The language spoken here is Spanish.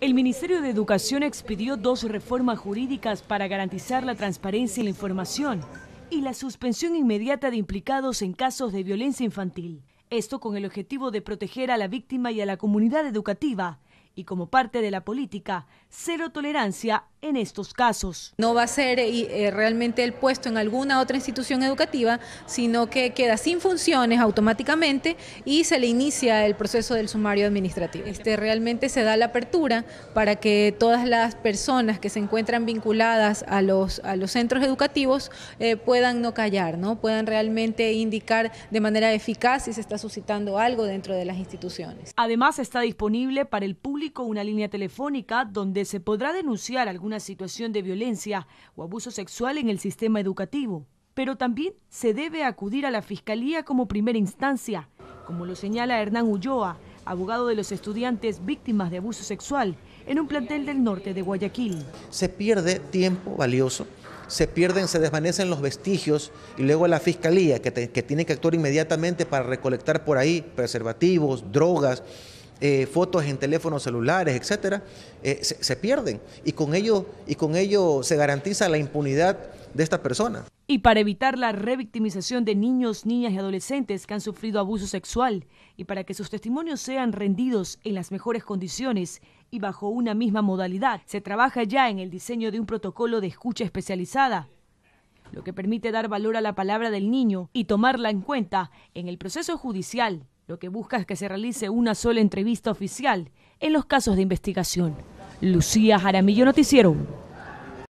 El Ministerio de Educación expidió dos reformas jurídicas para garantizar la transparencia y la información y la suspensión inmediata de implicados en casos de violencia infantil. Esto con el objetivo de proteger a la víctima y a la comunidad educativa y como parte de la política, cero tolerancia en estos casos. No va a ser eh, eh, realmente el puesto en alguna otra institución educativa, sino que queda sin funciones automáticamente y se le inicia el proceso del sumario administrativo. Este, realmente se da la apertura para que todas las personas que se encuentran vinculadas a los, a los centros educativos eh, puedan no callar, ¿no? puedan realmente indicar de manera eficaz si se está suscitando algo dentro de las instituciones. Además está disponible para el público una línea telefónica donde se podrá denunciar alguna situación de violencia o abuso sexual en el sistema educativo, pero también se debe acudir a la Fiscalía como primera instancia, como lo señala Hernán Ulloa, abogado de los estudiantes víctimas de abuso sexual en un plantel del norte de Guayaquil. Se pierde tiempo valioso se pierden, se desvanecen los vestigios y luego la fiscalía que, tiene que actuar inmediatamente para recolectar por ahí preservativos, drogas, eh, fotos en teléfonos celulares, etcétera, eh, se, pierden y con ello y con ello se garantiza la impunidad de estas personas. Y para evitar la revictimización de niños, niñas y adolescentes que han sufrido abuso sexual y para que sus testimonios sean rendidos en las mejores condiciones y bajo una misma modalidad, se trabaja ya en el diseño de un protocolo de escucha especializada lo que permite dar valor a la palabra del niño y tomarla en cuenta en el proceso judicial. Lo que busca es que se realice una sola entrevista oficial en los casos de investigación. Lucía Jaramillo Noticiero